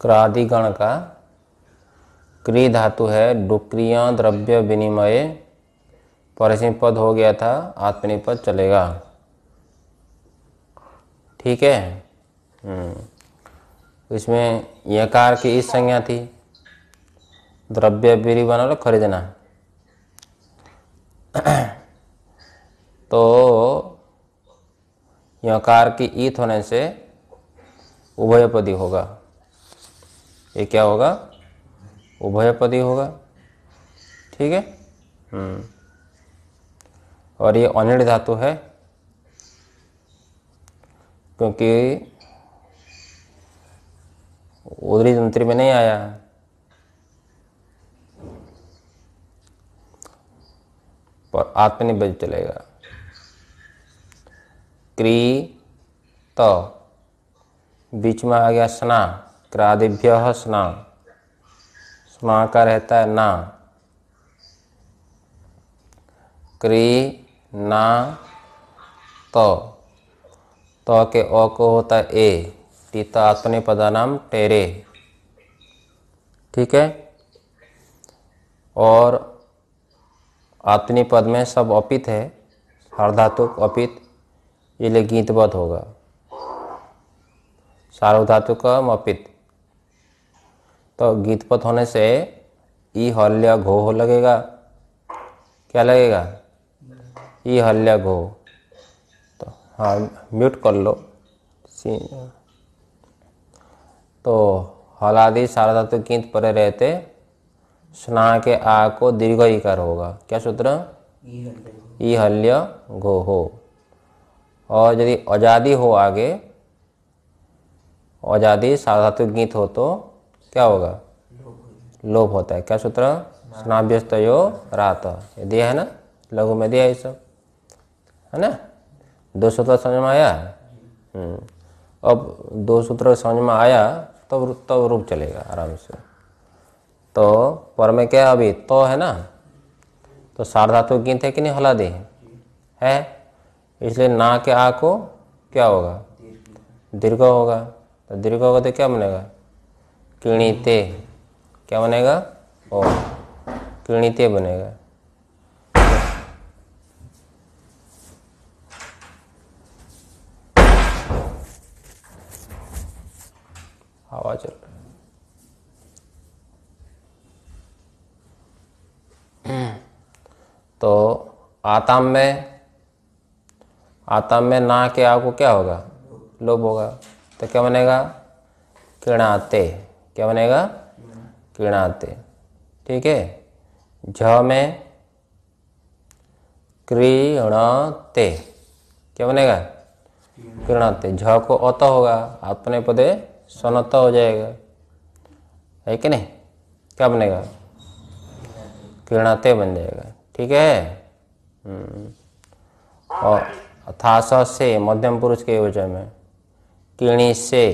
क्रादिगण का क्री धातु है डुक्रिया द्रव्य विनिमय परसिम पद हो गया था आत्मनिपद चलेगा ठीक है हम्म। इसमें यकार की इस संज्ञा थी द्रव्य बिरी बना लो खरीदना तो यकार की ईत होने से उभयपदी होगा ये क्या होगा उभयपदी होगा ठीक है हम्म। और ये अनिर्ण धातु है क्योंकि उदरी तंत्री में नहीं आया है पर बज चलेगा क्री त तो, बीच में आ गया स्ना क्रादिभ्य स्ना स्ना का रहता है ना क्री ना तो तो के ओ को होता है ए टीता तो आत्मने नाम टेरे ठीक है और आत्मी पद में सब अपित है हर धातु अपित ये लिए गीतबद्ध होगा सार्वधातु का अपित तो गीत पथ होने से ई हल्य घो हो लगेगा क्या लगेगा ई हल्य घो तो हाँ म्यूट कर लो तो हलादि सारा धातु गीत परे रहते स्ना के आ को दीर्घ इकार होगा क्या सूत्र ई हल्य घो हो और यदि आजादी हो आगे आजादी सारा धातु गीत हो तो क्या होगा लोप होता है क्या सूत्र स्नाभ्यस्त यो रात ये दिया है ना लघु में दिया ये सब है ना दो सूत्र समझ में आया हम्म। अब दो सूत्र समझ में आया तब तो, तब तो रूप चलेगा आराम से तो पर में क्या अभी तो है ना तो सारधातु गिनत है कि नहीं हला दे है इसलिए ना के आ को क्या होगा दीर्घ होगा तो दीर्घ होगा तो क्या बनेगा क्रीणीते क्या बनेगा ओ किणीते बनेगा हवा चल तो आताम में आताम में ना के आपको क्या होगा लोभ होगा तो क्या बनेगा किणाते क्या बनेगा किणाते ठीक है झ में क्रीणते क्या बनेगा किणाते झ को अत होगा अपने पदे स्वनत हो जाएगा है कि नहीं क्या बनेगा किणाते बन जाएगा ठीक है हम्म। और था से मध्यम पुरुष के योजना में किणी से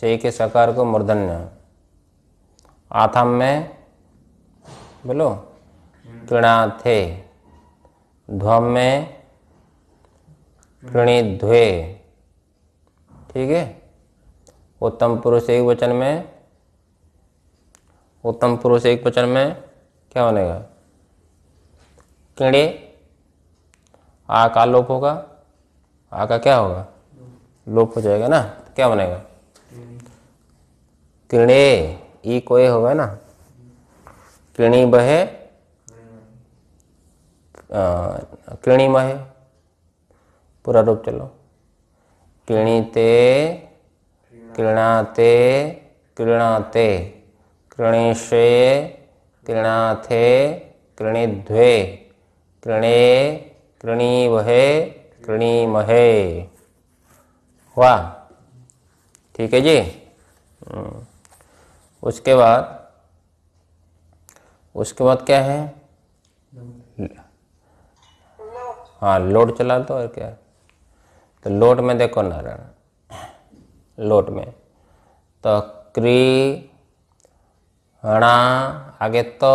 से के सकार को मूर्धन्य आथम में बोलो कृणाथे ध्वम में कृणिध्वे ठीक है उत्तम पुरुष एक वचन में उत्तम पुरुष एक वचन में क्या बनेगा किणे आ का लोप होगा आ का क्या होगा लोप हो जाएगा ना तो क्या बनेगा किणे ई ए होगा ना किणी बहे किणी महे पूरा रूप चलो किणीते किणीषे किणाथे किरणीशे किणे किणी वहे किणी महे वाह ठीक है जी हम्म। उसके बाद उसके बाद क्या है हाँ लोड चला दो और क्या तो लोड में देखो नारायण लोड में तो क्री हणा आगे तो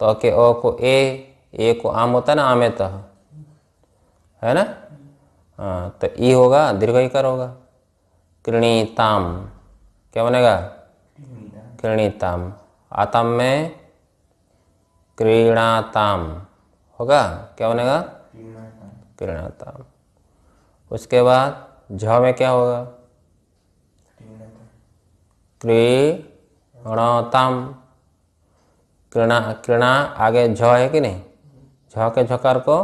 तो के ओ को ए ए को आम होता है ना आमे तो है ना हाँ तो ई होगा दीर्घ होगा कृणी ताम क्या बनेगा क्रीणीताम आताम में क्रीणाताम होगा क्या बनेगा क्रीणाताम उसके बाद झ में क्या होगा क्रीणताम क्रीणा क्रीणा आगे झ है कि नहीं झ के झकार को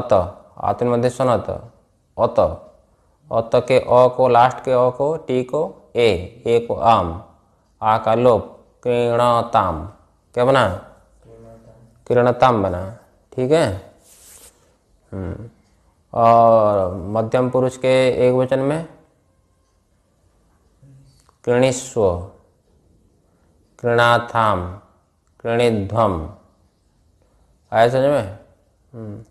अत आतन मध्य सुन अत अत अत के अ को लास्ट के अ को टी को ए एक आम आ का लोप किरणताम क्या बना किरणताम बना ठीक है हम्म। और मध्यम पुरुष के एक वचन में कृणीस्व कृणाथाम कृणिध्वम आया समझ में हम्म।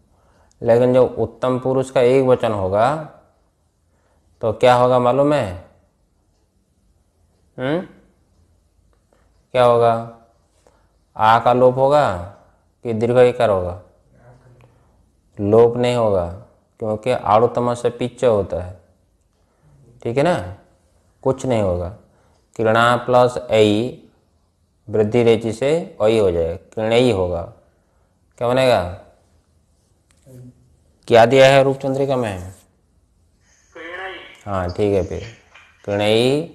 लेकिन जो उत्तम पुरुष का एक वचन होगा तो क्या होगा मालूम है हुँ? हम्म? क्या होगा आ का लोप होगा कि दीर्घ इकार होगा लोप नहीं होगा क्योंकि तमा से पिच्च होता है ठीक है ना कुछ नहीं होगा किरणा प्लस ऐ वृद्धि रेचि से ऐ हो जाएगा किरणई होगा क्या बनेगा क्या दिया है रूपचंद्रिका में हाँ ठीक है फिर किरणई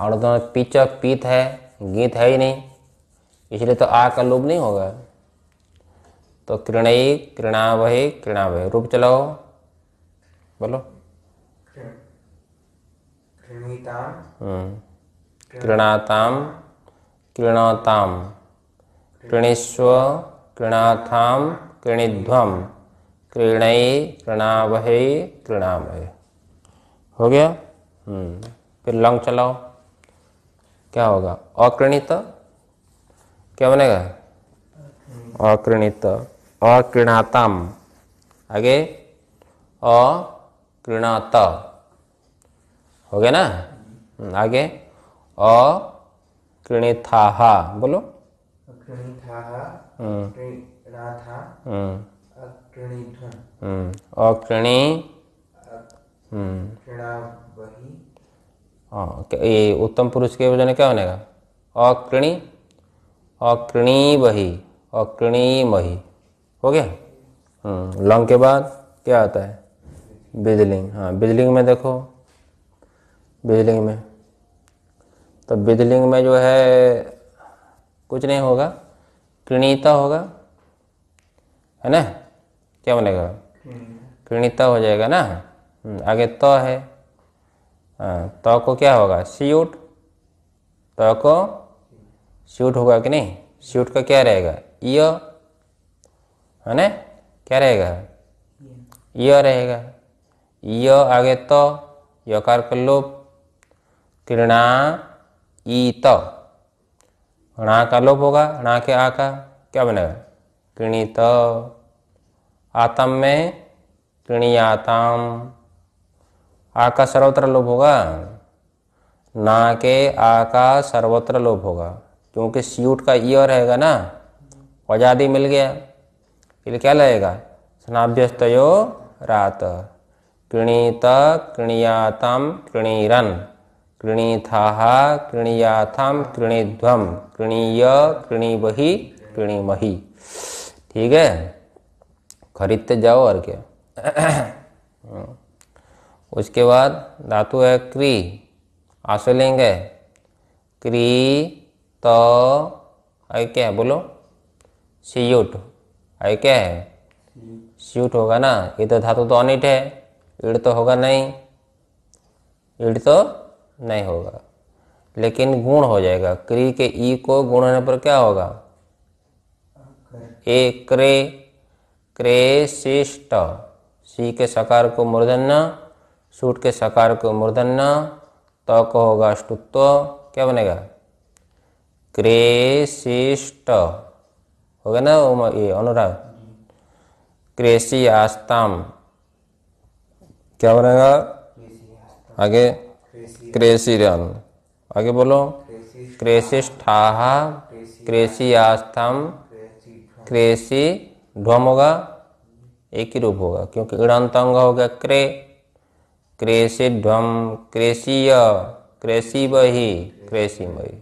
और दोनों तो पीचक पीत है गीत है ही नहीं इसलिए तो आ का लोभ नहीं होगा तो किरणई किरणावही किरणावह रूप चलाओ बोलो किरणाताम किरणताम हम्म। कृणीस्व कृणाथाम किणिध्व कृणई कृणावही किरणावह हो गया हम्म। फिर लंग चलाओ क्या होगा अकृणित क्या बनेगा अकृणित अकृणातम आगे अकृणात हो गया ना हम्म, आगे अकृणिथा बोलो अकृणी हाँ ये उत्तम पुरुष के वजन क्या बनेगा अकृणी अकृणी बही अकृणी मही हो गया हम्म, लंग के बाद क्या आता है बिजलिंग हाँ बिजलिंग में देखो बिजलिंग में तो बिजलिंग में जो है कुछ नहीं होगा कृणीता होगा है ना क्या बनेगा हम्म। कृणीता हो जाएगा ना हम्म, आगे त तो है हाँ तो को क्या होगा सीयूट तो को शूट होगा कि नहीं शूट का क्या रहेगा ईय है ना क्या रहेगा य रहेगा य आगे तो यकार का लोप किरणा ई त तो। णा का लोप होगा णा के आ का क्या बनेगा तो आतम में किणियाताम आ का सर्वत्र लोप होगा ना के आ का सर्वत्र लोप होगा क्योंकि सीट का ई और रहेगा ना आज़ादी मिल गया फिर क्या लगेगा स्नाभ्यस्तो रात कृणीत कृणियातम कृणीरन कृणीथा कृणियाथम कृणीध्वम कृणीय कृणी मही ठीक है खरीदते जाओ और क्या हम्म। उसके बाद धातु है क्री आशुलिंग है क्री तो आई क्या है बोलो सीयूट आई क्या है सीयूट होगा ना ये तो धातु तो अनिट है इड तो होगा नहीं इड तो नहीं होगा लेकिन गुण हो जाएगा क्री के ई को गुण होने पर क्या होगा ए क्रे क्रेशिष्ट सी के सकार को मूर्धन्य सूट के सकार को मूर्धन्य त को होगा अष्टुत्व क्या बनेगा क्रेशिष्ट हो गया ना उम ये अनुराग क्रेशी आस्ताम क्या बनेगा आगे क्रेशिरन आगे बोलो क्रेशिष्ठा क्रेशी आस्थम क्रेशी ढम होगा एक ही रूप होगा क्योंकि इड़ंत अंग हो गया क्रे क्रेसिध्वम बही क्रेसीबही क्रेसीमयी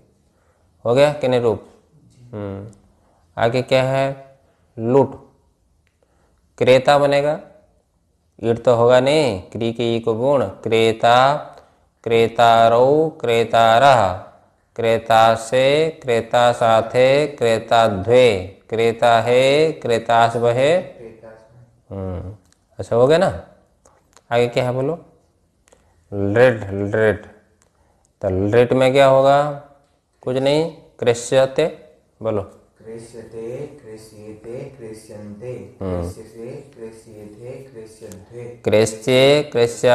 हो गया किने रूप हम्म। आगे क्या है लुट क्रेता बनेगा ईट तो होगा नहीं क्री के को गुण क्रेता क्रेतारो क्रेतारह क्रेता से क्रेता साथे क्रेता द्वे क्रेता हे क्रेतास बहे अच्छा हो गया ना आगे क्या है बोलो लिड लिड तो लिट में क्या होगा कुछ नहीं क्रेश्यते बोलो क्रेश्यते क्रेश्यते क्रेश्यन्ते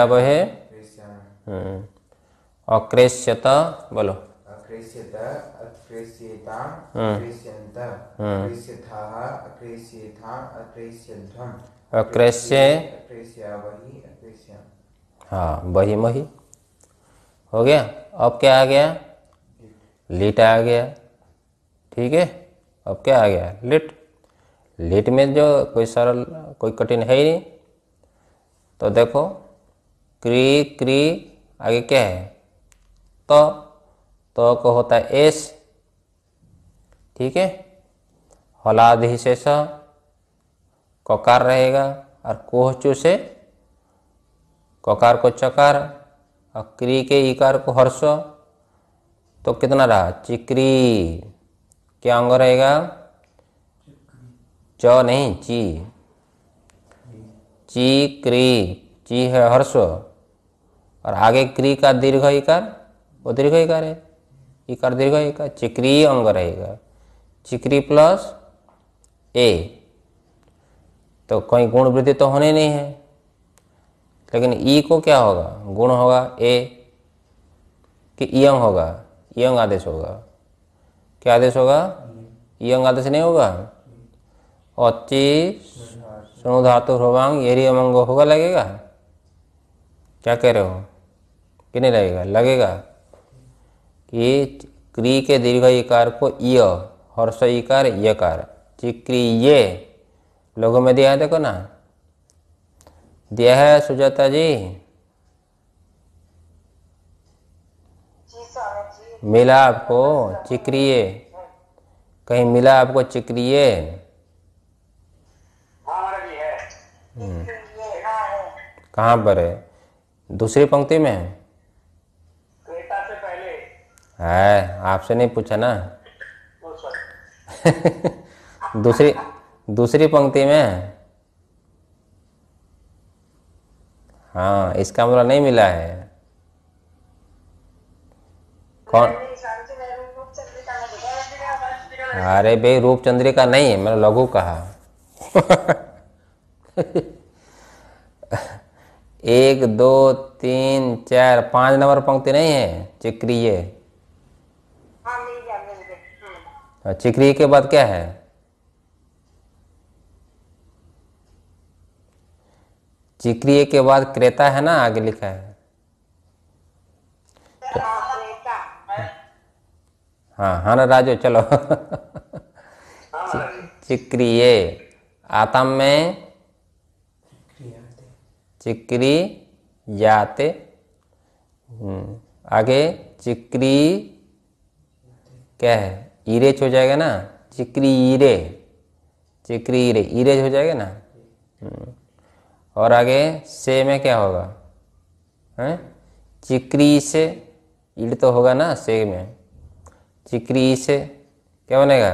बोलो अक्रेश्यत अक्रेश्येता अक्रेश्यन्त अक्रेश्यथाः हाँ बही मही हो गया अब क्या आ गया लिट आ गया ठीक है अब क्या आ गया लिट लिट में जो कोई सरल कोई कठिन है ही नहीं तो देखो क्री क्री आगे क्या है तो तो को होता है एस ठीक है हलाधि से स ककार रहेगा और कोहचू से ककार को चकार और क्री के इकार को हर्ष तो कितना रहा चिक्री क्या अंग रहेगा च नहीं ची ची क्री ची है हर्ष और आगे क्री का दीर्घ इकार वो दीर्घ इकार है इकार दीर्घ इकार चिक्री अंग रहेगा चिक्री प्लस ए तो कहीं गुण वृद्धि तो होने नहीं है लेकिन ई को क्या होगा गुण होगा ए कि यंग होगा यंग आदेश होगा क्या आदेश होगा यंग आदेश नहीं होगा अति सुनु धातु होवांग यही अमंग होगा लगेगा क्या कह रहे हो कि नहीं लगेगा लगेगा कि क्री के दीर्घ इकार को य हर्ष इकार यकार चिक्री ये लोगों में दिया है देखो ना दिया है सुजाता जी मिला आपको चिक्रिय कहीं मिला आपको चिक्रिय हम्म। कहाँ पर है दूसरी पंक्ति में है आपसे नहीं पूछा ना दूसरी दूसरी पंक्ति में हाँ इसका हमरा नहीं मिला है कौन अरे भाई रूपचंद्री का नहीं है मैंने लघु कहा एक दो तीन चार पांच नंबर पंक्ति नहीं है चिक्रिय हाँ, चिक्रिय के बाद क्या है जिक्रिय के बाद क्रेता है ना आगे लिखा है हाँ हाँ ना राजो चलो चिक्रिय हाँ आतम में चिक्री जाते हम्म, आगे चिक्री क्या है इरेज हो जाएगा ना चिक्री इरे चिक्री इरे इरेज हो जाएगा ना हम्म। और आगे से में क्या होगा है चिक्री से ईड तो होगा ना से में चिक्री से क्या बनेगा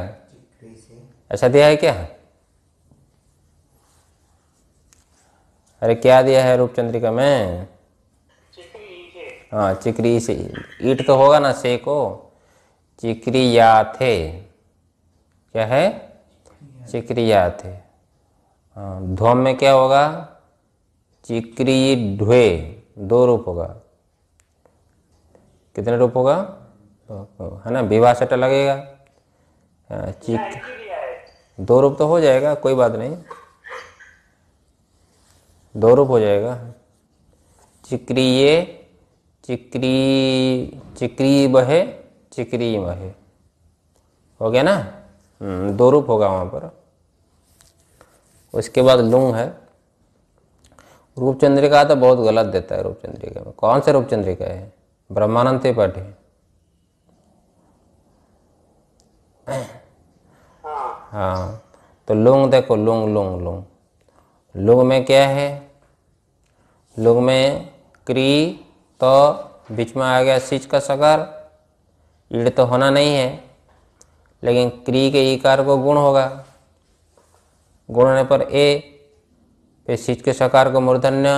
अच्छा दिया है क्या अरे क्या दिया है रूपचंद्रिका में हाँ चिकरी से ईट तो होगा ना से को चिकरी या थे क्या है या थे हाँ, ध्वम में क्या होगा चिक्री ढ्वे दो रूप होगा कितने रूप होगा है ना विवाह सटा लगेगा हाँ, चिक दो रूप तो हो जाएगा कोई बात नहीं दो रूप हो जाएगा चिक्रिय चिक्री चिक्री बहे चिक्री बहे हो गया ना हम्म, दो रूप होगा वहाँ पर उसके बाद लुंग है रूपचंद्रिका तो बहुत गलत देता है रूपचंद्रिका में कौन से रूपचंद्रिका है ब्रह्मानंद त्रिपाठी हाँ तो लुंग देखो लुंग लुंग लुंग लुंग में क्या है लुंग में क्री तो बीच में आ गया सिच का सकार ईड तो होना नहीं है लेकिन क्री के ईकार को गुण होगा गुण होने पर ए फिर सिच के सकार को मूर्धन्य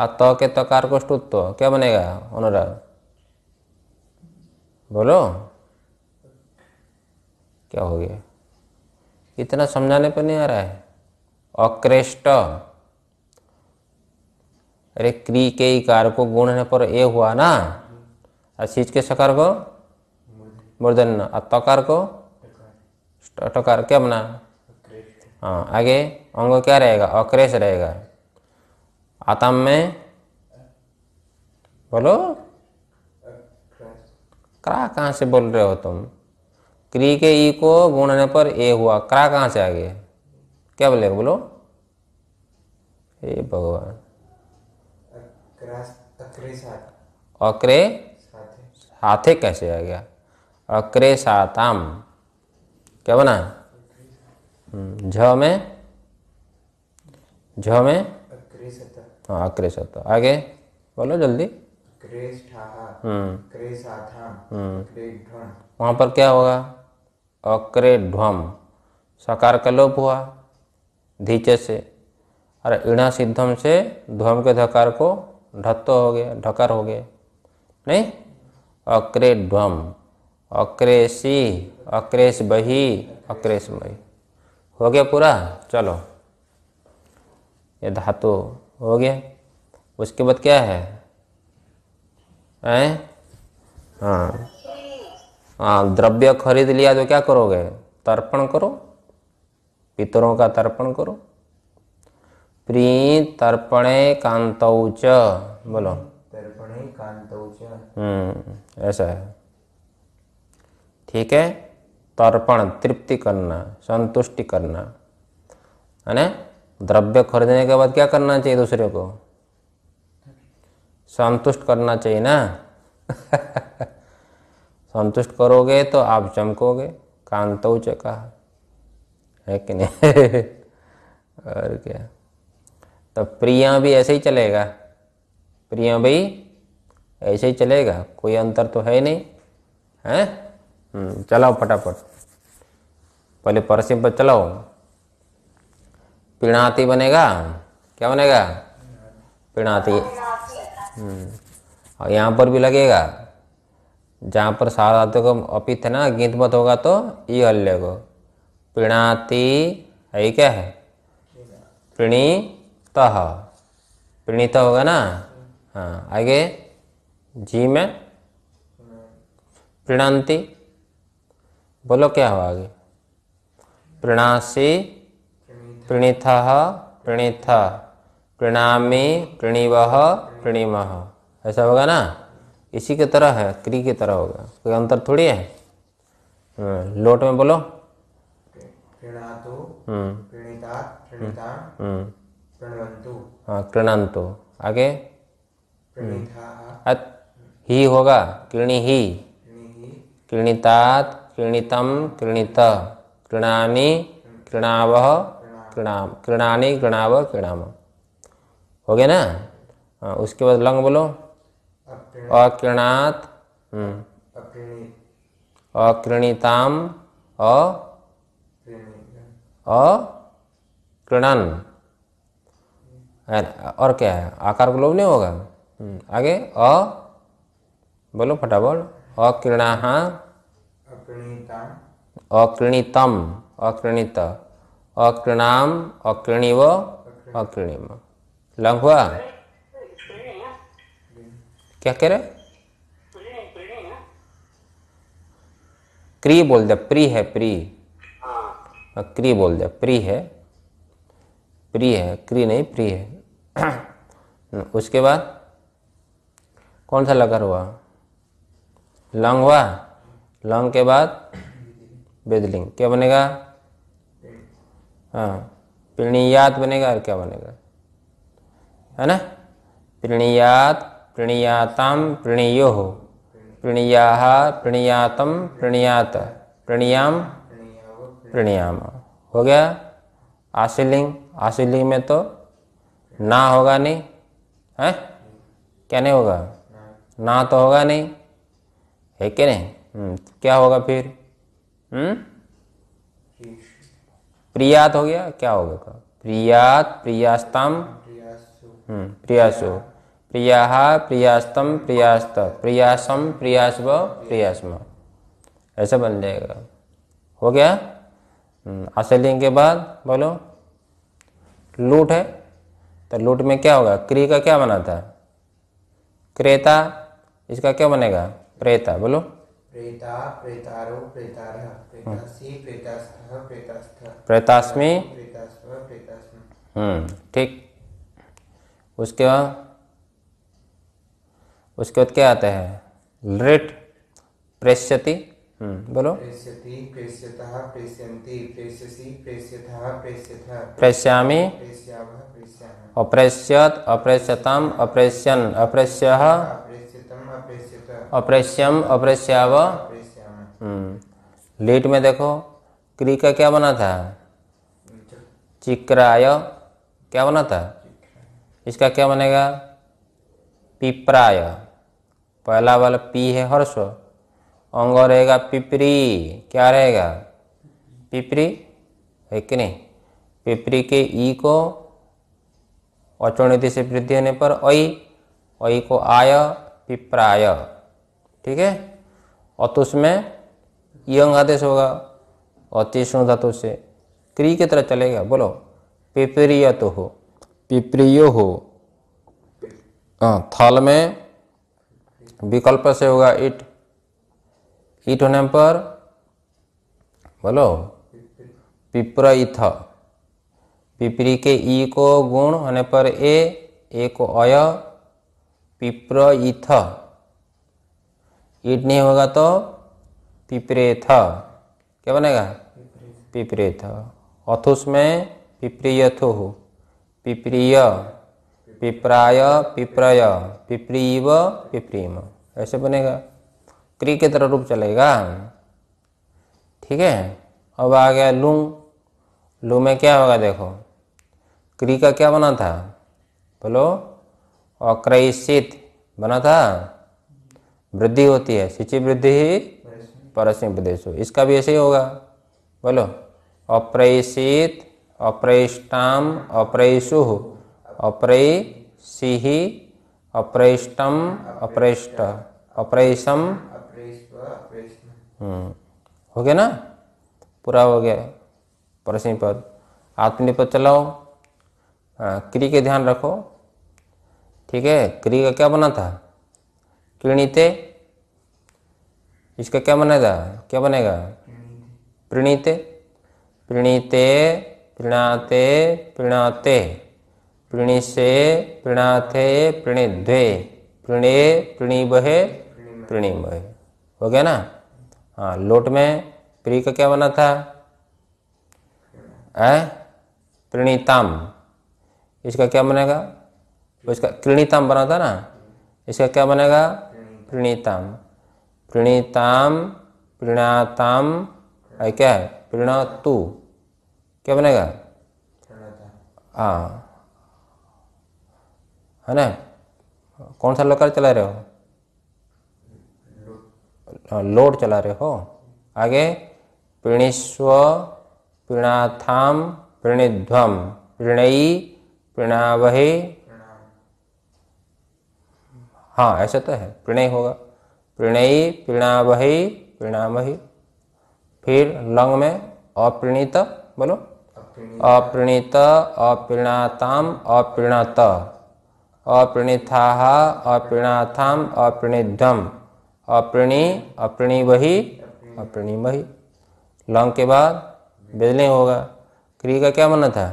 और त के तकार को स्तुत्व क्या बनेगा अनुराग बोलो क्या हो गया इतना समझाने पर नहीं आ रहा है अक्रेष्ट अरे क्री के इकार को गुण होने पर ए हुआ ना और सिच के सकार को मूर्धन्य और तकार को टकार क्या बना हाँ आगे अंग क्या रहेगा अक्रेश रहेगा आतम में बोलो क्रा कहाँ से बोल रहे हो तुम क्री के ई को गुणने पर ए हुआ क्रा कहाँ से आगे क्या बोले बोलो हे भगवान अक्रे साथे कैसे आ गया अक्रे साताम क्या बना झ में झ में हाँ अक्रेश आगे बोलो जल्दी हम्म। हम्म। वहाँ पर क्या होगा अक्रे ढ्वम सकार का लोप हुआ धीचे से और ईणा सिद्धम से ध्वम के धकार को ढत्तो हो गया ढकार हो गया नहीं अक्रे ढ्वम अक्रेशी अक्रेश बही अक्रेश बही हो गया पूरा चलो ये धातु तो हो गया उसके बाद क्या है हैं हाँ हाँ द्रव्य खरीद लिया तो क्या करोगे तर्पण करो पितरों का तर्पण करो प्री तर्पणे कांतौच बोलो तर्पणे कांतौच हम्म ऐसा है ठीक है तर्पण तृप्ति करना संतुष्टि करना है ना द्रव्य खरीदने के बाद क्या करना चाहिए दूसरे को संतुष्ट करना चाहिए ना संतुष्ट करोगे तो आप चमकोगे कांत उच कहा है कि नहीं और क्या तो प्रिया भी ऐसे ही चलेगा प्रिया भी ऐसे ही चलेगा कोई अंतर तो है नहीं है हम्म, चलाओ फटाफट पहले परसिम पर चलाओ पिणाती बनेगा क्या बनेगा पिणाती हम्म, और यहाँ पर भी लगेगा जहाँ पर सारा धातु तो को अपित है ना गीत मत होगा तो ई हल्ले को पिणाती है क्या है प्रणीत प्रणीत होगा ना हाँ आगे जी में प्रणांती बोलो क्या हो आगे प्रणासी प्रणीथ प्रणीथ प्रणामी प्रणीव प्रणीम ऐसा होगा ना इसी की तरह है क्री की तरह होगा कोई अंतर थोड़ी है हाँ, लोट में बोलो हम्म। हम्म। हम्म। हाँ कृणंतु आगे ही होगा किरणी ही किरणीतात क्रीणितम क्रीणित कृणामी कृणाव कृणाम कृणानी कृणाव कृणाम हो गया ना हाँ उसके बाद लंग बोलो अकृणात हम्म। अकृणिताम अ अकृणन और क्या है आकार ग्लोब नहीं होगा हम्म, आगे अ बोलो फटाफट अकृणा अकृणीतम अकृणीत अकृणाम अकृणीव अकृणीम लंग हुआ क्या कह रहे क्री बोल दे प्री है प्री हाँ। हाँ, क्री बोल दे प्री है प्री है क्री नहीं प्री है उसके बाद कौन सा लगा हुआ लंग हुआ लॉन्ग के बाद बेदलिंग क्या बनेगा हाँ प्रणियात बनेगा और क्या बनेगा है ना प्रणियात प्रणियातम प्रणियो हो प्रणिया प्रणियातम प्रणियात प्रणियाम प्रणियाम हो गया आशीलिंग आशीलिंग में तो ना होगा नहीं है क्या नहीं होगा ना तो होगा नहीं है क्या नहीं हम्म, क्या होगा फिर हम्म? प्रियात हो गया क्या होगा प्रियात प्रियास्तम हम्म, प्रियासु प्रिया प्रियास्तम प्रियास्त प्रियासम व प्रियासम ऐसा बन जाएगा हो गया असलिंग के बाद बोलो लूट है तो लूट में क्या होगा क्री का क्या बना था क्रेता इसका क्या बनेगा प्रेता बोलो प्रेता प्रेतारो प्रेतारः प्रेतासि प्रेतास्थः प्रेतास्मि प्रेतास्व प्रेतास्म हम्म ठीक उसके बाद उसके बाद क्या आता है लृट प्रेष्यति हम्म, बोलो प्रेष्यति प्रेष्यतः प्रेष्यन्ति प्रेष्यसि प्रेष्यतः प्रेष्यतः प्रेष्यामि अप्रेष्यत अप्रेष्यतम अप्रेष्यः अप्रेष्यतम अप्रेष्य अप्रेश्यम अप्रेश्याव हम्म। लेट में देखो क्री का क्या बना था चिक्राय क्या बना था इसका क्या बनेगा पिप्राय पहला वाला पी है हर्ष अंग रहेगा पिपरी क्या रहेगा पिपरी है कि नहीं पिपरी के ई को अचोणिति से वृद्धि होने पर ऐ ऐ को आय पिप्राय ठीक है और तो उसमें यंग आदेश होगा और धातु से क्री की तरह चलेगा बोलो पिपरीय तो हो पिपरीय हो हाँ, थल में विकल्प से होगा इट इट होने पर बोलो पिपरा इथ पिपरी के ई को गुण होने पर ए ए को अय पिप्र इथ ईट नहीं होगा तो थ क्या बनेगा पिपरेथ अथुस में हो पिप्रिय पिप्राय पिप्रय पिप्रीव पिप्रीम ऐसे बनेगा क्री के तरह रूप चलेगा ठीक है अब आ गया लू लू में क्या होगा देखो क्री का क्या बना था बोलो अक्रैसित बना था वृद्धि होती है शुचि वृद्धि ही परस्मी प्रदेश इसका भी ऐसे ही होगा बोलो अप्रैषित अप्रैष्टाम अप्रयसु अप्रय सिहि अप्रैष्टम अप्रैष्ट अप्रैषम हम्म, हो गया ना पूरा हो गया परसिम पद आत्मनिपद चलाओ हाँ, क्री के ध्यान रखो ठीक है क्री का क्या बना था प्रणीते इसका क्या बनेगा क्या बनेगा प्रणीते प्रणीते प्रणाते प्रणाते प्रणिषे प्रणथे प्रणिध्वे प्रणय प्रणीबहे प्रणीमहे हो गया ना हाँ लोट में प्री का क्या बना था ए प्रणीताम इसका क्या बनेगा इसका क्रणीताम बना था ना इसका क्या बनेगा प्रणीताम प्रणीताम प्रणाताम क्या है प्रण तू क्या बनेगा हाँ है ना कौन सा लकार चला रहे हो लोड चला रहे हो आगे प्रणीस्व प्रणाथाम प्रणिध्वम प्रणयी प्रणवहे हाँ ऐसा तो है प्रणय होगा प्रणयी प्रणावही प्रणामही फिर लंग में अप्रणीत बोलो अप्रणीत अप्रणाताम अप्रणत अप्रणीथा अप्रीणाथाम अप्रणिधम अप्रिणी अप्रणी वही लंग के बाद बेदने होगा क्री का क्या माना था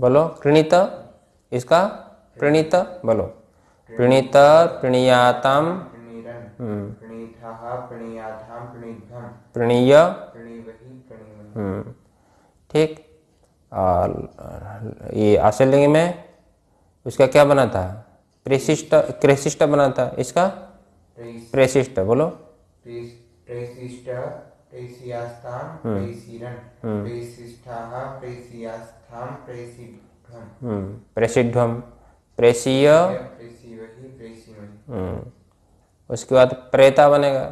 बोलो प्रणीत इसका प्रणीत बोलो प्रणीत प्रणीयाताम हम्म। प्रणीय हम्म। ठीक और ये आशलिंग में उसका क्या बना था प्रेसिष्ट क्रेसिष्ट बना था इसका प्रेसिष्ट बोलो प्रेसिध्वम हम्म। प्रेसीय हम्म। उसके बाद प्रेता बनेगा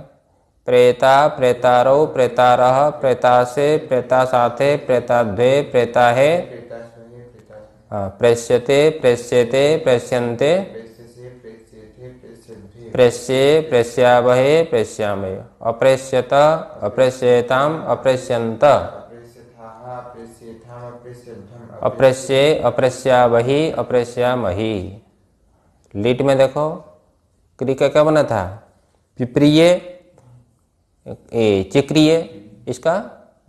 प्रेता प्रेतारो प्रेतार प्रेता से प्रेता साथे प्रेता द्वे प्रेता है हाँ, प्रेस्यते प्रेस्यते प्रेस्यन्ते प्रेष्यन्ते प्रेस्यावहे प्रेष्यावहे अप्रेस्यत अप्रेष्यत अप्रेस्यन्त अप्रेष्यन्त अप्रेस्यावहि अप्रेस्यामहि लिट लीट में देखो क्री का क्या बना था विप्रिय चक्रिय इसका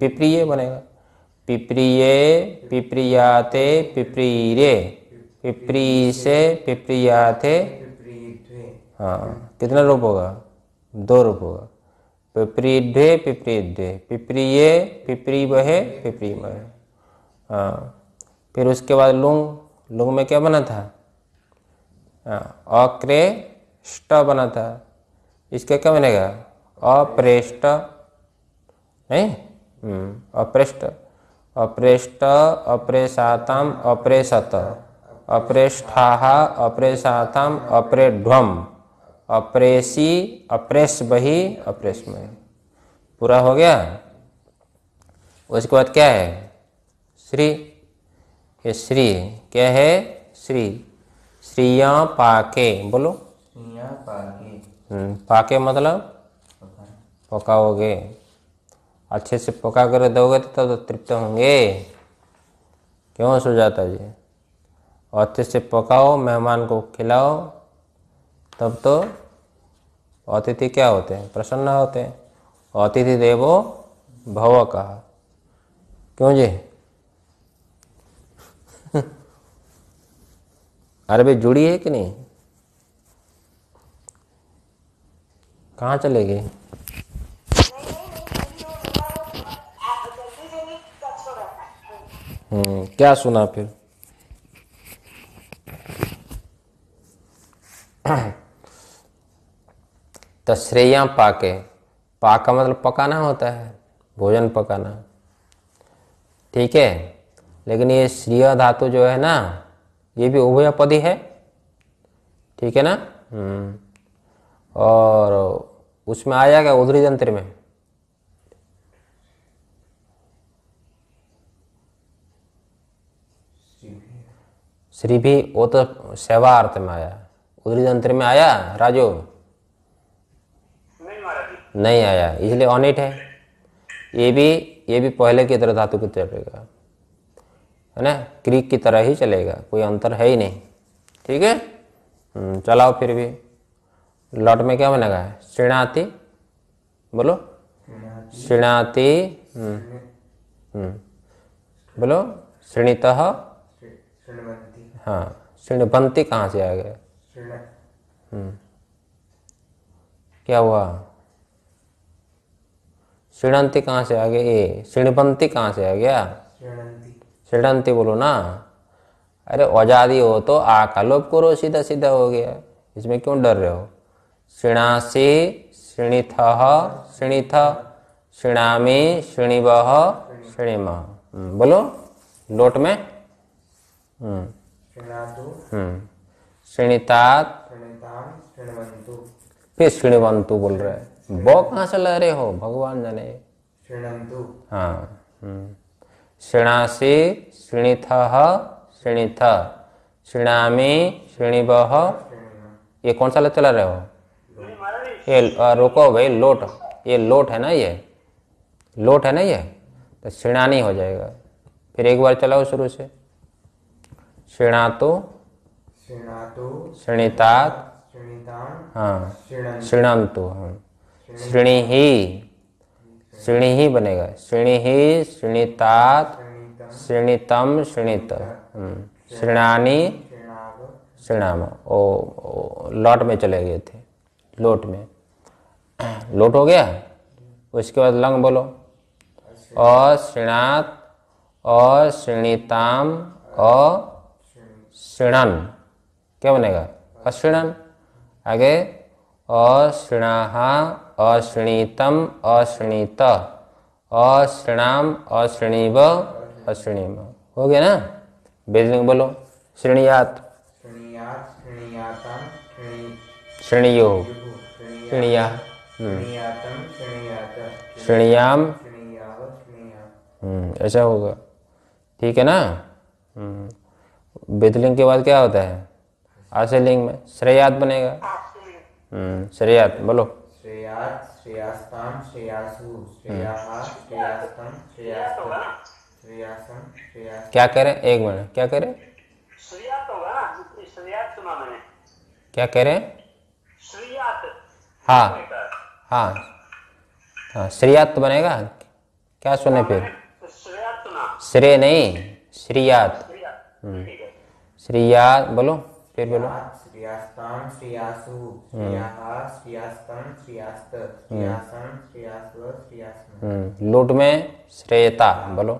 विप्रिय बनेगा पिप्रिय पिप्रियाते पिप्रीरे पिप्री से पिप्रियाते हाँ कितना रूप होगा दो रूप होगा पिप्रीढे ढे पिप्रिय पिप्री बहे पिप्री बहे हाँ फिर उसके बाद लुंग लुंग में क्या बना था हाँ अक्रे स्ट बना था इसका क्या बनेगा अप्रेष्ट नहीं हम्म, अप्रेष्ट अप्रेष्ट अप्रेषाताम अप्रेषत अप्रेष्ठा अप्रेषाताम अप्रेढ्वम अप्रेसी अप्रेस बही अप्रेस में पूरा हो गया उसके बाद क्या है श्री ये श्री क्या है श्री श्रीया पाके बोलो पाके हम्म। पाके मतलब पकाओगे अच्छे से पका कर दोगे तो तब तो तृप्त होंगे क्यों सुजाता जी अच्छे से पकाओ मेहमान को खिलाओ तब तो अतिथि क्या होते हैं प्रसन्न होते हैं अतिथि देवो भव कहा क्यों जी अरे भाई जुड़ी है कि नहीं कहाँ चले गए हम्म, क्या सुना फिर तो श्रेया पाके पाक का मतलब पकाना होता है भोजन पकाना ठीक है लेकिन ये श्रेय धातु जो है ना ये भी उभयपदी है ठीक है ना हम्म। और उसमें आ जाएगा उधरी जंत्र में श्री भी वो तो सेवा अर्थ में आया उधरी तंत्र में आया राजो नहीं, नहीं आया इसलिए ऑनिट है ये भी ये भी पहले की तरह धातु की चलेगा है ना क्रीक की तरह ही चलेगा कोई अंतर है ही नहीं ठीक है हम्म, चलाओ फिर भी लॉट में क्या बनेगा श्रीणाति बोलो श्रीणाति हम्म, हम्म। बोलो श्रीणीत हाँ श्रीणवंती कहाँ से आ गया हम्म। क्या हुआ श्रीणंती कहाँ से आ गया ये श्रीणवंती कहाँ से आ गया श्रीणंती बोलो ना अरे औजादी हो तो आ का लोभ करो सीधा सीधा हो गया इसमें क्यों डर रहे हो शिणासे शिणिथ शिणिथ शिणामे शिणिव शिणिम हम्म, बोलो लोट में हम्म। शिणितात हम्म। फिर श्रीणवंतु बोल रहे हैं बो कहाँ से रहे हो भगवान जाने हाँ श्रीणासी श्रीणिथ श्रीणिथ श्रीणामी श्रीणिव ये कौन सा लग चला रहे हो ये रोको भाई लोट ये लोट है ना ये लोट है ना ये तो श्रीणानी हो जाएगा फिर एक बार चलाओ शुरू से तो शिणितात तो। हाँ शिणंतु हाँ श्रेणी ही श्रेणी ही बनेगा श्रेणी ही श्रेणितात श्रेणितम श्रेणित श्रेणानी श्रेणाम ओ लॉट में चले गए थे लोट में लोट हो गया उसके बाद लंग बोलो और श्रीणात और श्रीणिताम और श्रीणन क्या बनेगा अश्रीणन आगे अश्रणाहा अश्रणीतम अश्रणीत अश्रणाम अश्रणीव अश्रणीम हो गया ना बेजलिंग बोलो श्रेणियात श्रेणियो श्रेणिया श्रेणियाम हम्म, ऐसा होगा ठीक है ना हम्म, विधलिंग के बाद क्या होता है आशय लिंग में श्रेयात बनेगा हम्म, श्रेयात बोलो श्रेयात श्रेयास्ताम श्रेयासु श्रेयाहा श्रेयास्तम क्या करें एक मिनट क्या करें क्या करें हाँ हाँ हाँ श्रेयात तो बनेगा क्या सुने फिर श्रेय नहीं श्रीयात हम्म। श्रीयात बोलो फिर बोलो हम्म, लूट श्रियास्तम में श्रेयता बोलो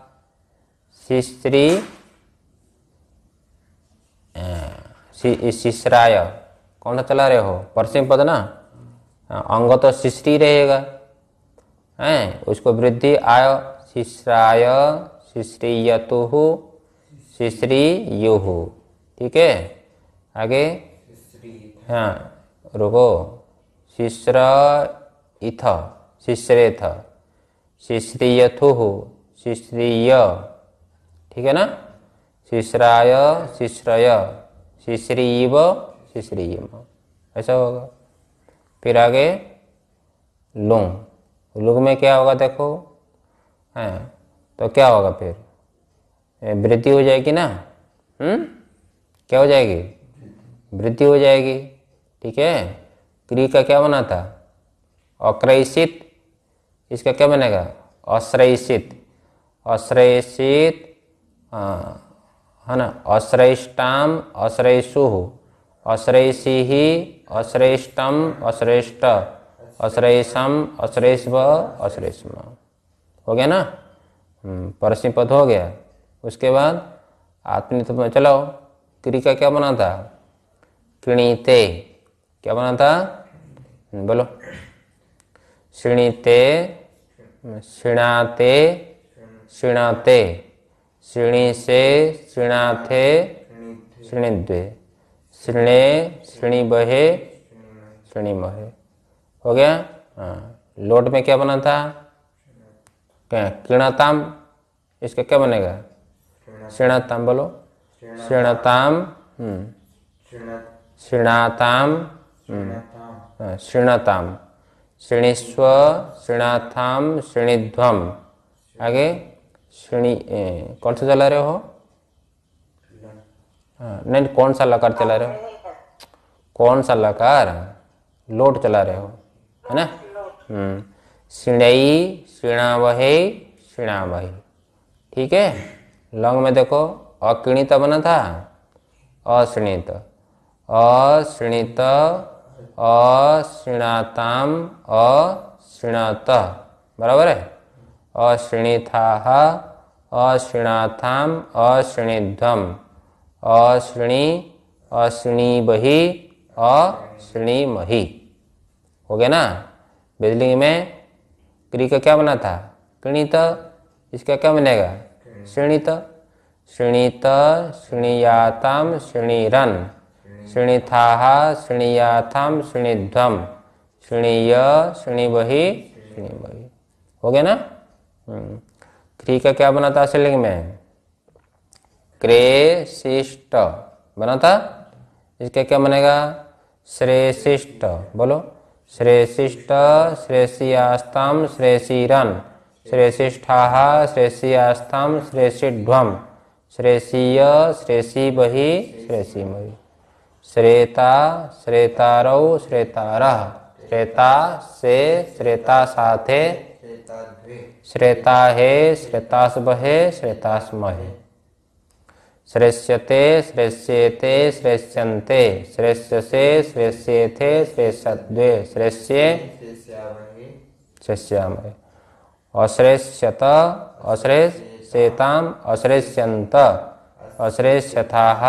शिश्री शिश्राय कौन सा चला रहे हो परसिम पद ना हाँ, अंग तो शिश्री रहेगा है उसको वृद्धि आय शिश्राय शिश्रीयतु शिश्री यो ठीक है आगे हाँ रुको शिश्र इथ शिश्रेथ शिश्रीयथु शिश्रीय ठीक है ना शिश्राय शिश्रय शिश्रीव शिश्रीम ऐसा होगा फिर आगे लुंग लुंग में क्या होगा देखो हैं हाँ, तो क्या होगा फिर वृद्धि हो जाएगी ना हम्म क्या हो जाएगी वृद्धि हो जाएगी ठीक है क्री का क्या बना था अक्रैषित इसका क्या बनेगा अश्रैषित अश्रैषित हाँ। है ना अश्रेष्ठाम अश्रेषु अश्रेषि ही अश्रेष्ठम अश्रेष्ठ अश्रेषम व अश्रेष्म हो गया ना हम्म, परसी पद हो गया उसके बाद आत्मनित में चलाओ क्री का क्या बना था किणीते क्या बना था हम्म, बोलो श्रीणीते शिणाते शिणाते श्रीणी से श्रीणाथे द्वे श्रीणे श्रीणी बहे श्रेणी महे हो गया हाँ लोट में क्या बना था क्या किणताम इसका क्या बनेगा श्रीणाताम बोलो श्रीणाताम श्रीणाताम हम्म। श्रीणाताम हम्म। हाँ, श्रीणीस्व श्रीणाथाम श्रीणीध्वम आगे श्रेणी कौन सा चला रहे हो हाँ, नहीं कौन सा लकार चला रहे हो कौन सा लकार लोट चला रहे हो है ना श्रेणई श्रीणावहे वही ठीक है लंग में देखो अकिणित बना था अश्रणित अश्रणित अश्रृणाताम अश्रृणत बराबर है अश्रणिथाह अश्रिणाथाम अश्रीणी बही अश्रिणीबही मही हो गया ना बिजली में क्री का क्या बना था कृणीत इसका क्या बनेगा श्रणित श्रणित श्रणीयाताम श्रणीरन श्रणिथाह श्रीणीय श्रीणी बही श्रीणी बही हो गया ना क्री का क्या बना था शिलिंग में क्रेशिष्ट बना था इसका क्या बनेगा श्रेशिष्ट बोलो श्रेशिष्ट श्रेषियास्तम श्रेषिरन श्रेयसिष्ठा श्रेषियास्तम श्रेयसिढ्वम श्रेषीय श्रेषि बही श्रेयसी मही श्रेता श्रेतारौ श्रेता श्रेता से श्रेता साथे श्रेता हे श्रेतास्व है श्रेतास्म है श्रेष्यते श्रेष्येते श्रेष्यन्ते श्रेष्यसे श्रेष्येथे श्रेष्यद्वे श्रेष्य श्रेष्यामहे अश्रेष्यत अश्रेष्येताम अश्रेष्यन्त अश्रेष्यथाः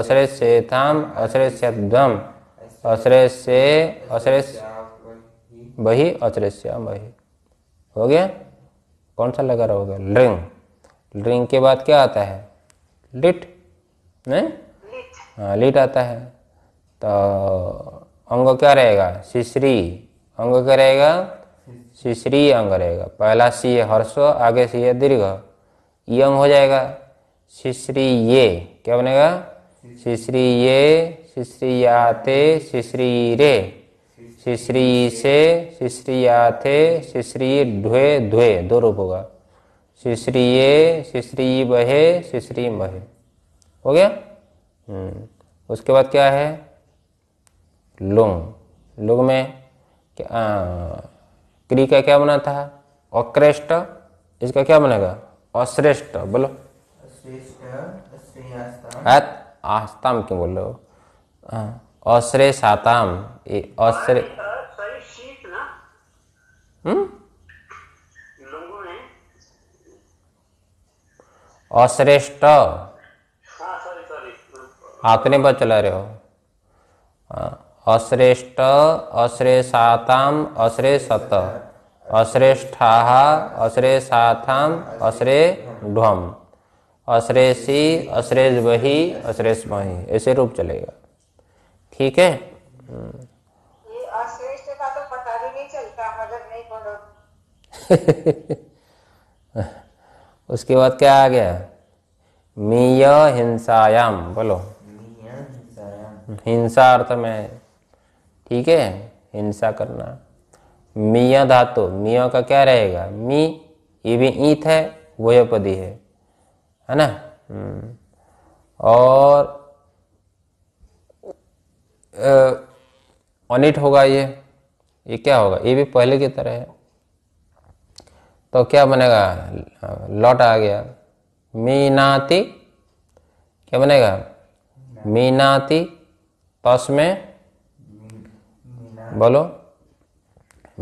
अश्रेष्येताम अश्रेष्यध्वम् अश्रेष्ये अश्रेष्य बहि अश्रेष्यामहे हो गया कौन सा लगा रहोगे लिंग लिंग के बाद क्या आता है लिट नहीं हाँ लिट आता है तो अंग क्या रहेगा शिश्री अंग क्या रहेगा शिश्री अंग रहेगा पहला सी है हर्ष आगे सी है दीर्घ ये अंग हो जाएगा शिश्री ये क्या बनेगा शिश्री ये शिश्री आते शिश्री रे शिश्री से शिश्री आथे शिश्री ढ्वे ध्वे दो रूप होगा शिश्री ये शिश्री बहे शिश्री महे हो गया हम्म। उसके बाद क्या है लुंग लुंग में क्या क्री का क्या बना था अक्रेष्ट इसका क्या बनेगा अश्रेष्ट बोलो आस्ताम क्यों बोल रहे हो अश्रे साताम अश्रे हम्म? अश्रेष्ठ हाँ, आपने पर चला रहे हो अश्रेष्ठ अश्रे साताम अश्रे सत अश्रेष्ठा अश्रे साताम अश्रे ढम अश्रेषी अश्रेष वही अश्रेष वही ऐसे रूप चलेगा ठीक है तो पता भी नहीं चलता मगर नहीं उसके बाद क्या आ गया मीय हिंसायाम बोलो हिंसा अर्थ में ठीक है हिंसा करना मिया धातु मिया का क्या रहेगा मी ये भी ईत है पदी है है ना हम्म। और ऑनिट होगा ये ये क्या होगा ये भी पहले की तरह है तो क्या बनेगा लॉट आ गया मीनाती क्या बनेगा मीनाती में मीना। बोलो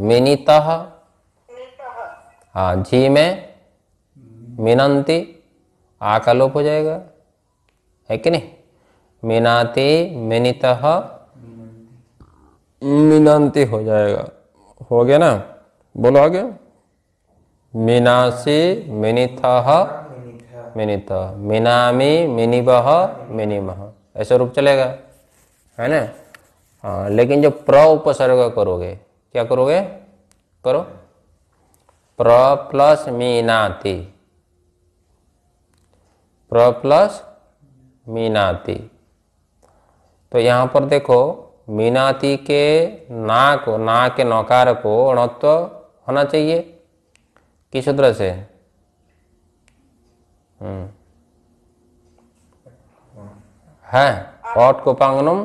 मिनीता हाँ झी में मिनंती आकलोप हो जाएगा है कि नहीं मीनाती मिनित मीनांति हो जाएगा हो गया ना बोलो आगे मीनासी से मिनिथह मिनिथ मिनामी मिनिबह मिनिमह ऐसा रूप चलेगा है ना हाँ लेकिन जब प्र उपसर्ग करोगे क्या करोगे करो प्र प्लस मीनाति प्र प्लस मीनाति तो यहां पर देखो मीनाती के ना को ना के नौकार को अणत्व होना चाहिए किस सूत्र से हम्म। है ऑट को पांगनुम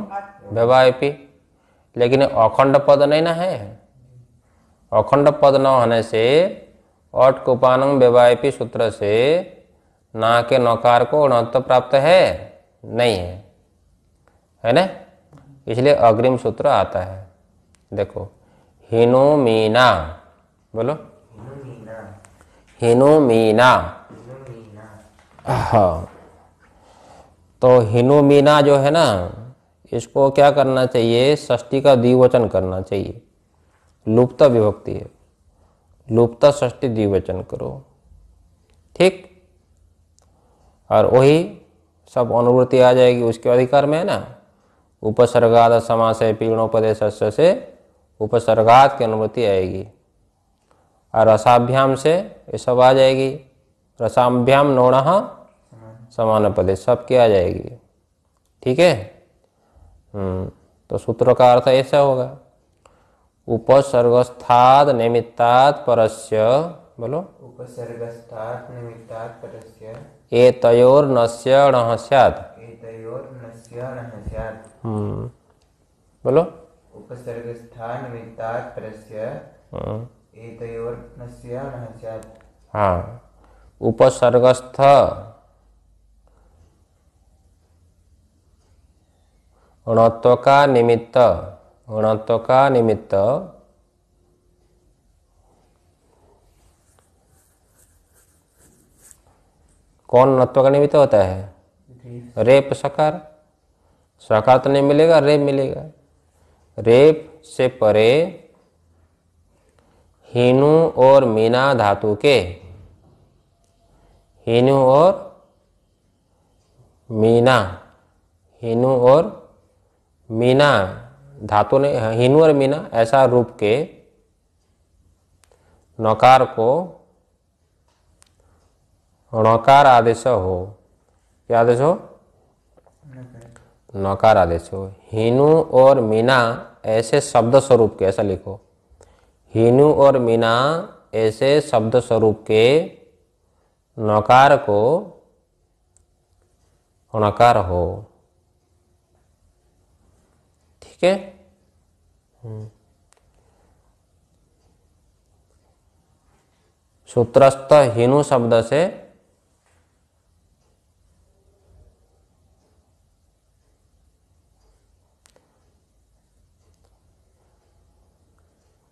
व्यवायपी लेकिन अखंड पद नहीं ना है अखंड पद न होने से ऑट को पानम सूत्र से ना के नौकार को अणत्व प्राप्त है नहीं है है ना इसलिए अग्रिम सूत्र आता है देखो हिनोमीना बोलो हिनोमीना हाँ तो हिनोमीना जो है ना इसको क्या करना चाहिए षष्टी का द्विवचन करना चाहिए लुप्त विभक्ति है लुप्त षष्टी द्विवचन करो ठीक और वही सब अनुवृत्ति आ जाएगी उसके अधिकार में है ना उपसर्गाद समाशय पीड़ोपदेश से उपसर्गात की अनुमति आएगी और रसाभ्याम से ये सब आ जाएगी रसाभ्याम नोण समान पदे सब की आ जाएगी ठीक है हम्म, तो सूत्र का अर्थ ऐसा होगा उपसर्गस्थाद निमित्तात परस्य बोलो उपसर्गस्थात निमित्तात परस्य एतयोर्नस्य णः स्यात् एतयोर्नस्य णः स्यात् हाँ। बोलो हाँ।, हाँ उपसर्गस्थ अणत्व का निमित्त अणत्व का निमित्त कौन अणत्व का निमित्त होता है रेप सकार स्वाकात तो नहीं मिलेगा रेप मिलेगा रेप से परे हीनु और मीना धातु के हीनु और मीना हीनु और मीना धातु ने हीनु और मीना ऐसा रूप के नकार को णकार आदेश हो क्या आदेश हो नकार आदेश हो हीनू और मीना ऐसे शब्द स्वरूप के ऐसा लिखो हीनू और मीना ऐसे शब्द स्वरूप के नकार को नकार हो ठीक है हम्म। सूत्रस्थ हीनु शब्द से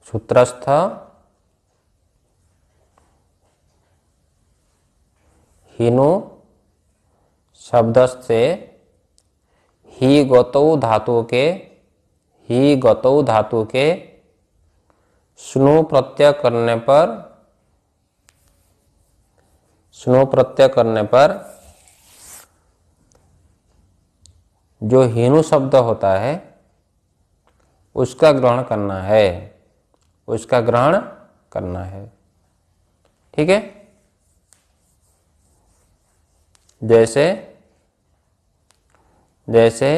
सूत्रस्थ हिनु शब्द से ही गौतौ धातु के ही गौतौ धातु के स्नु प्रत्यय करने पर स्नु प्रत्यय करने पर जो हिनु शब्द होता है उसका ग्रहण करना है उसका ग्रहण करना है ठीक है जैसे जैसे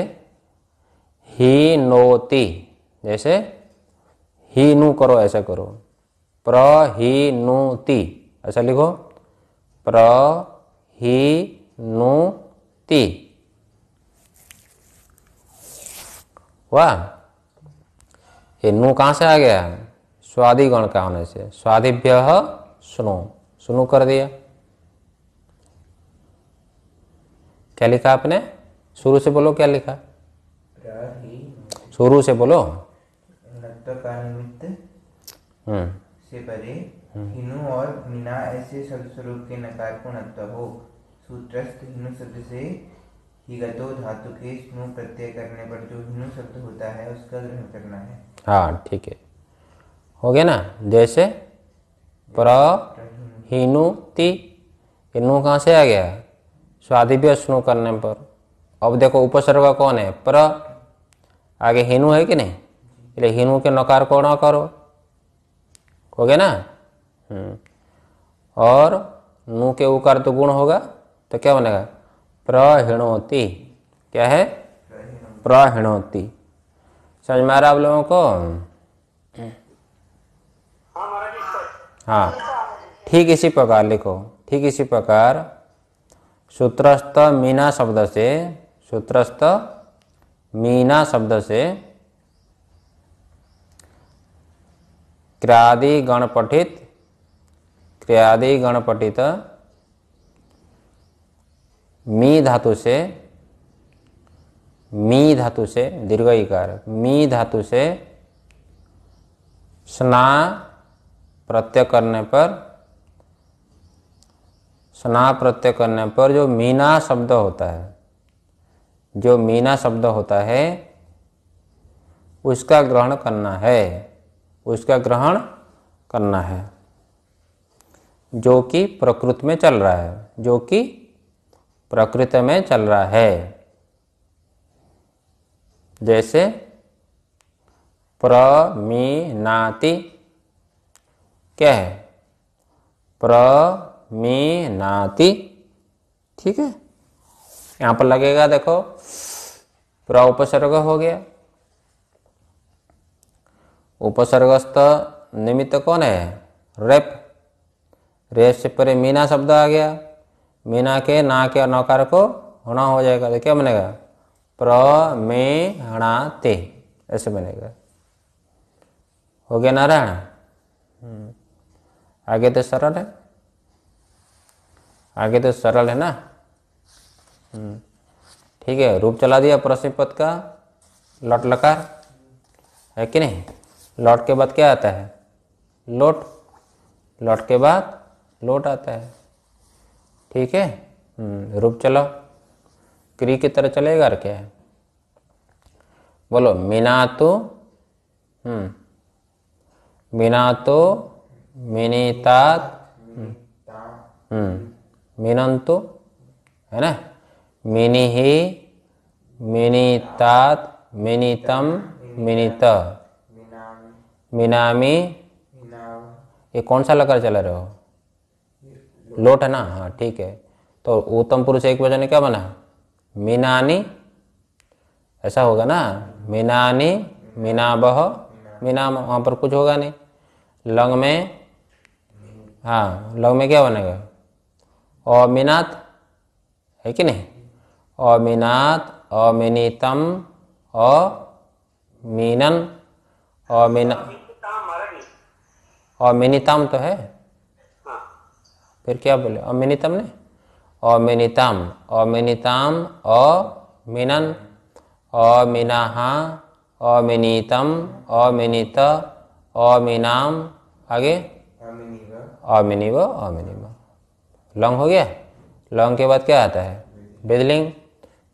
ही नोती जैसे ही नु करो ऐसा करो प्र ही नुति ऐसा लिखो प्र ही नु ती वाह ये नु कहां से आ गया है स्वादि गण का होने से स्वादिभ्य सुनो सुनो कर दिया क्या लिखा आपने शुरू से बोलो क्या लिखा शुरू से बोलो हम्म। से परे हिनु और मीना ऐसे शब्द स्वरूप के नकार को नत्व हो सूत्रस्थ हिनु शब्द से हिगतो धातु के स्नु प्रत्यय करने पर जो हिनु शब्द होता है उसका ग्रहण करना है हाँ ठीक है हो गया ना जैसे प्रहीनुति ये नू कहाँ से आ गया स्वादिव्य स्नु करने पर अब देखो उपसर्ग कौन है प्र आगे हिनु है कि नहीं इसलिए हिनु के नकार को करो हो गया ना हम्म। और नु के उकार तो गुण होगा तो क्या बनेगा प्रहिणोती क्या है प्रहिणोती समझ में आ रहा आप लोगों को हाँ ठीक इसी प्रकार लिखो ठीक इसी प्रकार सूत्रस्थ मीना शब्द से सूत्रस्थ मीना शब्द से क्रियादि गणपठित क्रियादि गणपठित मी धातु से मी धातु से दीर्घ इकार मी धातु से स्ना प्रत्यय करने पर स्ना प्रत्यय करने पर जो मीना शब्द होता है जो मीना शब्द होता है उसका ग्रहण करना है उसका ग्रहण करना है जो कि प्रकृत में चल रहा है जो कि प्रकृत में चल रहा है जैसे प्रमीनाति क्या है प्रमेनाति ठीक है यहां पर लगेगा देखो प्र उपसर्ग हो गया उपसर्गस्त निमित्त कौन है रेप रेप से परे मीना शब्द आ गया मीना के ना के और नौकार को होना हो जाएगा तो क्या बनेगा प्रमेणाते ऐसे बनेगा हो गया नारायण हम्म। आगे तो सरल है आगे तो सरल है ना हम्म। ठीक है रूप चला दिया प्रश्न पद का लौट लकार है कि नहीं लौट के बाद क्या आता है लोट लौट के बाद लोट आता है ठीक है हम्म, रूप चलाओ क्री की तरह चलेगा और क्या है बोलो मीना तो हम्म, मीना तो मिनेतात हम्म, मिनंतु है ना मिनी ही मिनितात मिनितम मिनित मिनामी ये कौन सा लकर चला रहे हो लोट है ना हाँ ठीक है तो उत्तम पुरुष एक वजन क्या बना मिनानी ऐसा होगा ना मिनानी मिनाबह मिनाम वहाँ पर कुछ होगा नहीं लंग में हाँ लव में क्या बनेगा अमिनात है कि नहीं अमिनात अमिनीतम अमीनन अमिना अमिनीतम तो है फिर क्या बोले अमिनीतम ने अमिनीतम अमिनीतम अमिनन अमिनाहा अमिनीतम अमिनीत अमीनाम आगे अमिनिव अमिनिव लॉन्ग हो गया लॉन्ग के बाद क्या आता है बिदलिंग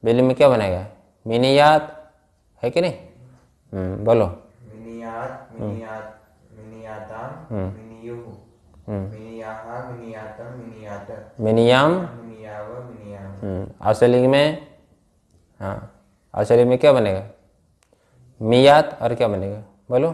बिदलिंग में क्या बनेगा मिनियात है कि नहीं हम्म, बोलो मिनियात मिनियात मिनियातम मिनियाम असली मिनियाम असलिंग में हाँ असलिंग में क्या बनेगा मियात और क्या बनेगा बोलो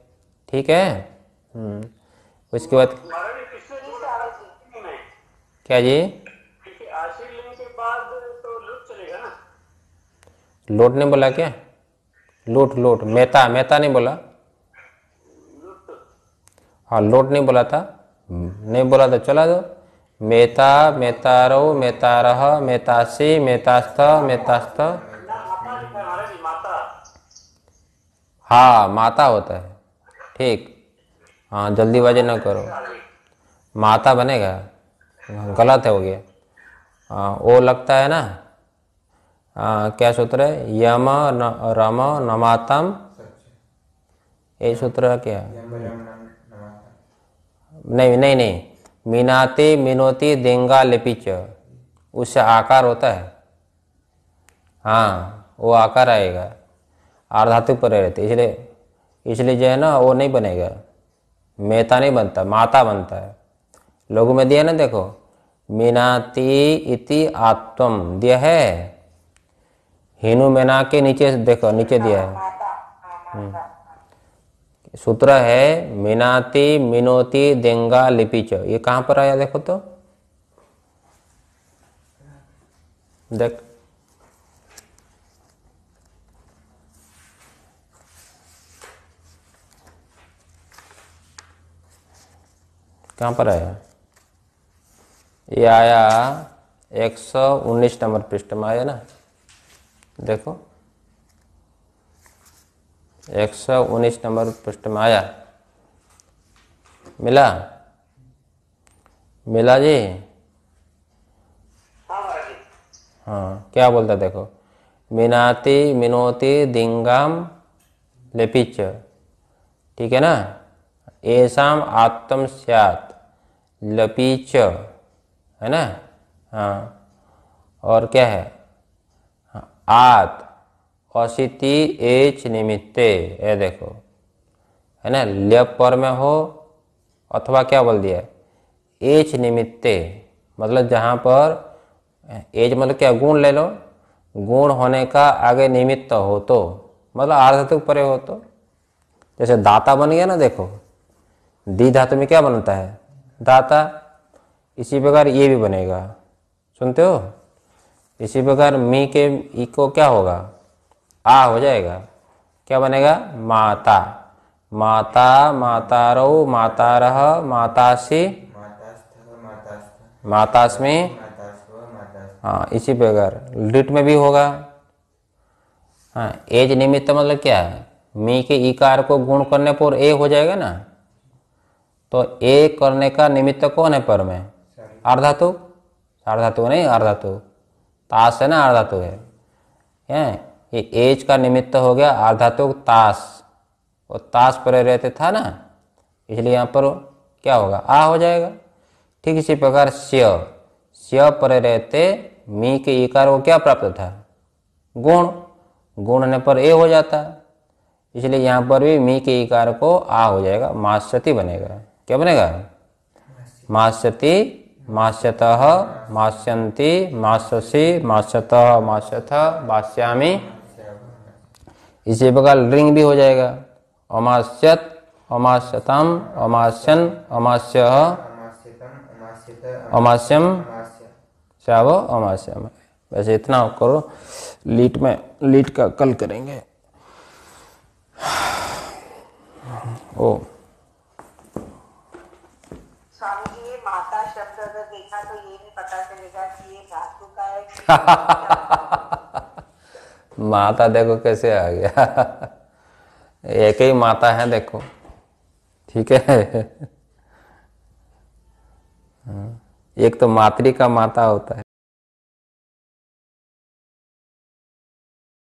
ठीक है हम्म। उसके बाद क्या जी लोट ने बोला क्या लोट लोट मेहता मेहता ने बोला हाँ लोट नहीं बोला था नहीं बोला था तो चला दो मेहता रह मेहता मेहतासी मेहतास्थ मेहतास्थ हाँ माता होता है ठीक हाँ जल्दीबाजी ना करो माता बनेगा गलत हो गया हाँ, आ, वो लगता है ना आ, हाँ, क्या सूत्र है यम रम नमातम ये सूत्र क्या नहीं नहीं नहीं मीनाती मिनोती देंगा लिपिच उससे आकार होता है हाँ वो आकार आएगा आर्धातु पर रहते इसलिए इसलिए जो है ना वो नहीं बनेगा मेहता नहीं बनता माता बनता है लोगों में दिया ना देखो मीनाती इति आत्म दिया है हिनु मेना के नीचे देखो नीचे दिया है हम्म। सूत्र है मीनाती मिनोती देंगा लिपिच ये कहाँ पर आया देखो तो देख कहाँ पर आया ये आया 119 नंबर पृष्ठ में आया ना देखो 119 नंबर पृष्ठ में आया मिला मिला जी हाँ, हाँ क्या बोलता देखो मिनाती मिनोती दिंगाम लेपिच ठीक है ना ऐसा आत्म स्यात लपी च है ना हाँ और क्या है हाँ, आत अशिति एच निमित्ते ये देखो है ना लप पर में हो अथवा क्या बोल दिया एच निमित्ते मतलब जहाँ पर एज मतलब क्या गुण ले लो गुण होने का आगे निमित्त हो तो मतलब आर्धातु परे हो तो जैसे दाता बन गया ना देखो दी धातु में क्या बनता है दाता इसी प्रकार ये भी बनेगा सुनते हो इसी प्रकार मी के ई को क्या होगा आ हो जाएगा क्या बनेगा माता माता माता माता मातारह मातासी मातास्मी हाँ इसी प्रकार लिट में भी होगा हाँ एज निमित्त मतलब क्या है मी के इकार को गुण करने पर ए हो जाएगा ना तो ए करने का निमित्त कौन है पर में अर्धातु अर्धातु नहीं अर्धातु ताश है ना अर्धातु है हैं ये एज का निमित्त हो गया अर्धातु ताश वो ताश पर रहते था ना इसलिए यहाँ पर क्या होगा आ हो जाएगा ठीक इसी प्रकार श्य श्य पर रहते मी के इकार को क्या प्राप्त था गुण गुण होने पर ए हो जाता इसलिए यहाँ पर भी मी के इकार को आ हो जाएगा मास्यति बनेगा क्या बनेगा मास्यति मास्यतः मास्यंती मास्यसी मास्यतः मास्यथ मास्यामी इसी प्रकार लिंग भी हो जाएगा अमास्यत अमास्यतम अमास्यन अमास्य अमास्यम श्याव अमास्यम वैसे इतना करो लीट में लीट का कल करेंगे ओ माता देखो कैसे आ गया एक ही माता है देखो ठीक है एक तो मातृ का माता होता है